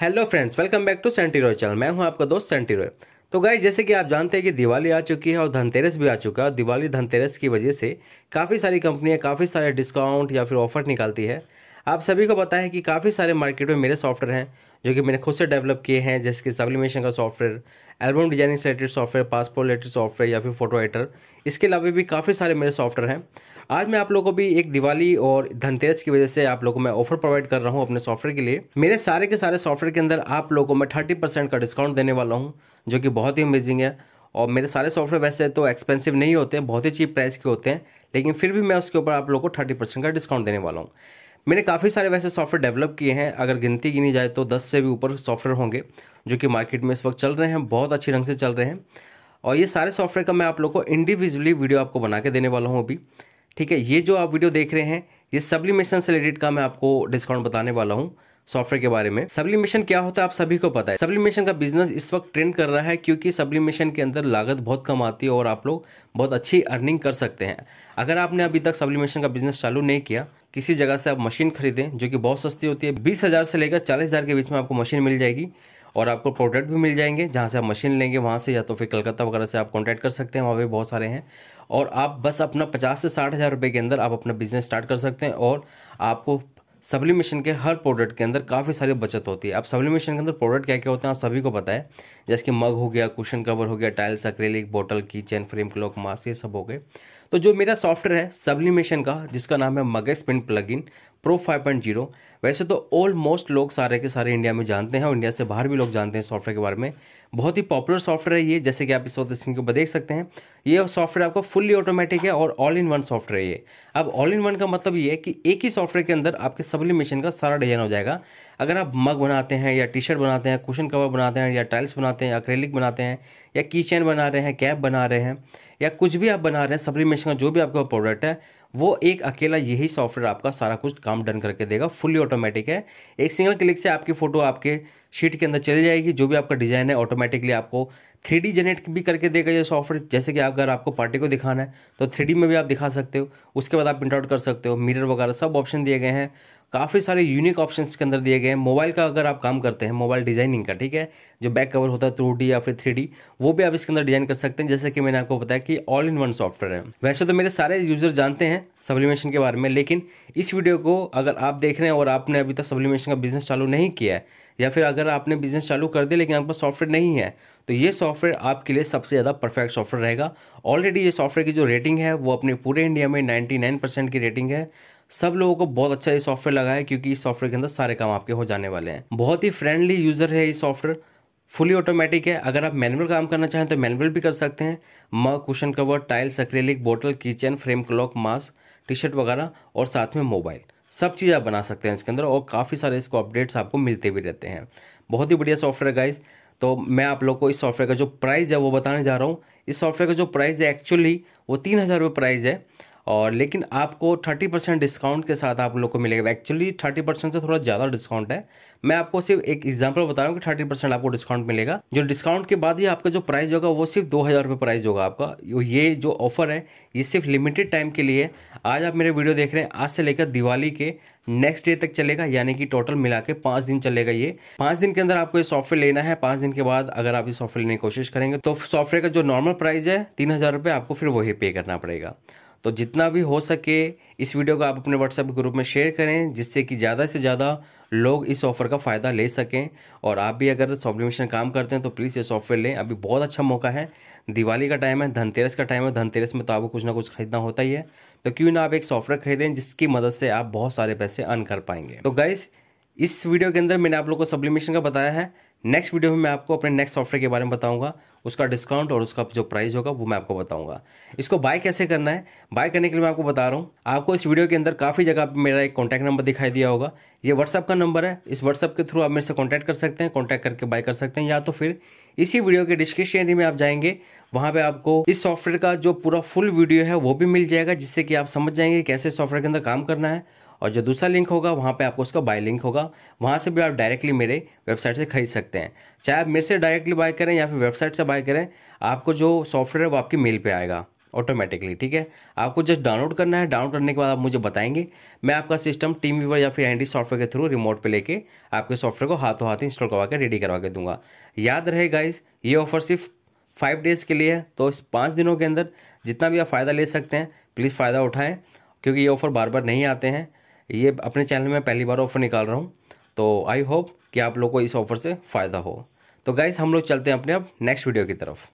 hello friends welcome back to Santi Roy channel मैं हूं आपका दोस्त सेंटी रॉय तो गाइज जैसे कि आप जानते हैं कि दिवाली आ चुकी है और धनतेरस भी आ चुका है और दिवाली धनतेरस की वजह से काफ़ी सारी कंपनियां काफ़ी सारे डिस्काउंट या फिर ऑफर निकालती है आप सभी को पता है कि काफ़ी सारे मार्केट में मेरे सॉफ्टवेयर हैं जो कि मैंने खुद से डेवलप किए हैं जैसे कि सब्लिमेशन का सॉफ्टवेयर एल्बम डिजाइनिंग से related software passport related software या फिर फोटो एडिटर इसके अलावा भी काफ़ी सारे मेरे सॉफ्टवेयर हैं आज मैं आप लोगों को भी एक दिवाली और धनतेरस की वजह से आप लोगों को मैं ऑफर प्रोवाइड कर रहा हूँ अपने सॉफ्टवेयर के लिए मेरे सारे के सारे सॉफ्टवेयर के अंदर आप लोगों को मैं थर्टी का डिस्काउंट देने वाला हूँ जो कि बहुत ही अमेजिंग है और मेरे सारे सॉफ्टवेयर वैसे तो एक्सपेंसिव नहीं होते हैं बहुत ही चीप प्राइस के होते हैं लेकिन फिर भी मैं उसके ऊपर आप लोग को थर्टी परसेंट का डिस्काउंट देने वाला हूँ मैंने काफ़ी सारे वैसे सॉफ्टवेयर डेवलप किए हैं अगर गिनती गिनी जाए तो दस से भी ऊपर सॉफ्टवेयर होंगे जो कि मार्केट में इस वक्त चल रहे हैं बहुत अच्छे ढंग से चल रहे हैं और ये सारे सॉफ्टवेयर का मैं आप लोग को इंडिविजुअली वीडियो आपको बना के देने वाला हूँ अभी ठीक है ये जो आप वीडियो देख रहे हैं ये सब्लिमेशन से रिलेटेड का मैं आपको डिस्काउंट बताने वाला हूँ सॉफ्टवेयर के बारे में सब्लिमेशन क्या होता है आप सभी को पता है सब्लिमेशन का बिजनेस इस वक्त ट्रेंड कर रहा है क्योंकि सब्लिमेशन के अंदर लागत बहुत कम आती है और आप लोग बहुत अच्छी अर्निंग कर सकते हैं अगर आपने अभी तक सब्लिमेशन का बिजनेस चालू नहीं किया किसी जगह से आप मशीन खरीदें जो कि बहुत सस्ती होती है बीस हज़ार से लेकर चालीस हज़ार के बीच में आपको मशीन मिल जाएगी और आपको प्रोडक्ट भी मिल जाएंगे जहाँ से आप मशीन लेंगे वहाँ से या तो फिर कलकत्ता वगैरह से आप कॉन्टैक्ट कर सकते हैं वहाँ भी बहुत सारे हैं और आप बस अपना पचास से साठ हज़ार रुपये के अंदर आप अपना बिज़नेस स्टार्ट कर सकते हैं और आपको मशीन के हर प्रोडक्ट के अंदर काफ़ी सारी बचत होती है अब सप्लीमेशन के अंदर प्रोडक्ट क्या क्या होते हैं आप सभी को पता है जैसे कि मग हो गया कुशन कवर हो गया टाइल्स अक्रेलिक बोटल की चैन फ्रेम क्लॉक मास्क ये सब हो गए तो जो मेरा सॉफ्टवेयर है सब्लिमेशन का जिसका नाम है मगेस प्रिंट इन प्रो जीरो वैसे तो ऑलमोस्ट लोग सारे के सारे इंडिया में जानते हैं और इंडिया से बाहर भी लोग जानते हैं सॉफ्टवेयर के बारे में बहुत ही पॉपुलर सॉफ्टवेयर है ये जैसे कि आप इस वक्त स्क्रीन के ऊपर देख सकते हैं ये सॉफ्टवेयर आपका फुल्ली ऑटोमेटिक है और ऑल इन वन सॉफ्टवेयर है ये अब ऑल इन वन का मतलब ये है कि एक ही सॉफ्टवेयर के अंदर आपके सब्लिमेशन का सारा डिजाइन हो जाएगा अगर आप मग बनाते हैं या टी शर्ट बनाते हैं कुशन कवर बनाते हैं या टाइल्स बनाते हैं अक्रेलिक बनाते हैं या की चैन बना रहे हैं कैप बना रहे हैं या कुछ भी आप बना रहे हैं सप्लीमेशन का जो भी आपका प्रोडक्ट है वो एक अकेला यही सॉफ्टवेयर आपका सारा कुछ काम डन करके देगा फुली ऑटोमेटिक है एक सिंगल क्लिक से आपकी फ़ोटो आपके शीट के अंदर चली जाएगी जो भी आपका डिज़ाइन है ऑटोमेटिकली आपको थ्री जनरेट भी करके देगा ये सॉफ्टवेयर जैसे कि अगर आपको पार्टी को दिखाना है तो थ्री में भी आप दिखा सकते हो उसके बाद आप प्रिंट आउट कर सकते हो मिरर वगैरह सब ऑप्शन दिए गए हैं काफ़ी सारे यूनिक ऑप्शंस के अंदर दिए गए हैं मोबाइल का अगर आप काम करते हैं मोबाइल डिज़ाइनिंग का ठीक है जो बैक कवर होता है टू डी या फिर थ्री वो भी आप इसके अंदर डिज़ाइन कर सकते हैं जैसे कि मैंने आपको बताया कि ऑल इन वन सॉफ्टवेयर है वैसे तो मेरे सारे यूज़र जानते हैं सब्लिमेशन के बारे में लेकिन इस वीडियो को अगर आप देख रहे हैं और आपने अभी तक सब्लिमेशन का बिज़नेस चालू नहीं किया है या फिर अगर आपने बिज़नेस चालू कर दिया लेकिन आपके पास सॉफ्टवेयर नहीं है तो ये सॉफ्टवेयर आपके लिए सबसे ज़्यादा परफेक्ट सॉफ्टवेयर रहेगा ऑलरेडी ये सॉफ्टवेयर की जो रेटिंग है वो अपने पूरे इंडिया में नाइन्टी की रेटिंग है सब लोगों को बहुत अच्छा ये सॉफ्टवेयर लगा है क्योंकि इस सॉफ्टवेयर के अंदर सारे काम आपके हो जाने वाले हैं बहुत ही फ्रेंडली यूज़र है ये सॉफ्टवेयर फुली ऑटोमेटिक है अगर आप मैनुअल काम करना चाहें तो मैनुअल भी कर सकते हैं मग कुशन कवर टाइल्स सक्रेलिक bottle kitchen frame clock mask T shirt वगैरह और साथ में मोबाइल सब चीज़ आप बना सकते हैं इसके अंदर और काफ़ी सारे इसको अपडेट्स आपको मिलते भी रहते हैं बहुत ही बढ़िया सॉफ्टवेयर गाइस तो मैं आप लोग को इस सॉफ्टवेयर का जो प्राइस है वो बताने जा रहा हूँ इस सॉफ्टवेयर का जो प्राइस है एक्चुअली वो तीन हज़ार रुपये प्राइज़ है और लेकिन आपको थर्टी परसेंट डिस्काउंट के साथ आप लोग को मिलेगा एक्चुअली थर्टी परसेंट से थोड़ा ज़्यादा डिस्काउंट है मैं आपको सिर्फ एक एग्जाम्पल बता रहा हूँ कि थर्टी परसेंट आपको डिस्काउंट मिलेगा जो डिस्काउंट के बाद ही आपका जो प्राइस होगा वो सिर्फ दो हज़ार रुपये प्राइस होगा आपका ये जो ऑफर है ये सिर्फ लिमिटेड टाइम के लिए आज आप मेरे वीडियो देख रहे हैं आज से लेकर दिवाली के नेक्स्ट डे तक चलेगा यानी कि टोटल मिला के पाँच दिन चलेगा ये पाँच दिन के अंदर आपको ये सॉफ्टवेयर लेना है पाँच दिन के बाद अगर आप ये सॉफ्टवेयर लेने की कोशिश करेंगे तो सॉफ्टवेयर का जो नॉर्मल प्राइस है तीन हज़ार रुपये आपको फिर वही पे करना पड़ेगा तो जितना भी हो सके इस वीडियो को आप अपने व्हाट्सएप ग्रुप में शेयर करें जिससे कि ज़्यादा से ज़्यादा लोग इस ऑफ़र का फ़ायदा ले सकें और आप भी अगर सॉप्लीमेशन काम करते हैं तो प्लीज़ ये सॉफ्टवेयर लें अभी बहुत अच्छा मौका है दिवाली का टाइम है धनतेरस का टाइम है धनतेरस में तो आपको कुछ ना कुछ खरीदना होता ही है तो क्यों ना आप एक सॉफ्टवेयर खरीदें जिसकी मदद से आप बहुत सारे पैसे अर्न कर पाएंगे तो गाइस इस वीडियो के अंदर मैंने आप लोग को सप्लीमेशन का बताया है नेक्स्ट वीडियो में मैं आपको अपने नेक्स्ट सॉफ्टवेयर के बारे में बताऊंगा उसका डिस्काउंट और उसका जो प्राइस होगा वो मैं आपको बताऊंगा इसको बाय कैसे करना है बाय करने के लिए मैं आपको बता रहा हूँ आपको इस वीडियो के अंदर काफ़ी जगह पर मेरा एक कॉन्टैक्ट नंबर दिखाई दिया होगा ये व्हाट्सअप का नंबर है इस व्हाट्सअप के थ्रू आप मेरे से कॉन्टैक्ट कर सकते हैं कॉन्टैक्ट करके बाय कर सकते हैं या तो फिर इसी वीडियो के डिस्क्रिप्शन में आप जाएंगे वहाँ पर आपको इस सॉफ्टवेयर का जो पूरा फुल वीडियो है वो भी मिल जाएगा जिससे कि आप समझ जाएंगे कैसे सॉफ्टवेयर के अंदर काम करना है और जो दूसरा लिंक होगा वहाँ पे आपको उसका बाय लिंक होगा वहाँ से भी आप डायरेक्टली मेरे वेबसाइट से खरीद सकते हैं चाहे आप मेरे से डायरेक्टली बाय करें या फिर वेबसाइट से बाय करें आपको जो सॉफ्टवेयर है वो आपकी मेल पर आएगा ऑटोमेटिकली ठीक है आपको जस्ट डाउनलोड करना है डाउनलोड करने के बाद आप मुझे बताएंगे मैं आपका सिस्टम टीम व्यूवर या फिर एंटी सॉफ्टवेयर के थ्रू रिमोट पे लेके आपके सॉफ्टवेयर को हाथों हाथ इंस्टॉल करवा के रेडी करवा के दूंगा याद रहे गाइस ये ऑफर सिर्फ फाइव डेज़ के लिए है तो इस पाँच दिनों के अंदर जितना भी आप फ़ायदा ले सकते हैं प्लीज़ फ़ायदा उठाएँ क्योंकि ये ऑफ़र बार बार नहीं आते हैं ये अपने चैनल में पहली बार ऑफ़र निकाल रहा हूँ तो आई होप कि आप लोग को इस ऑफ़र से फ़ायदा हो तो गाइज़ हम लोग चलते हैं अपने आप नेक्स्ट वीडियो की तरफ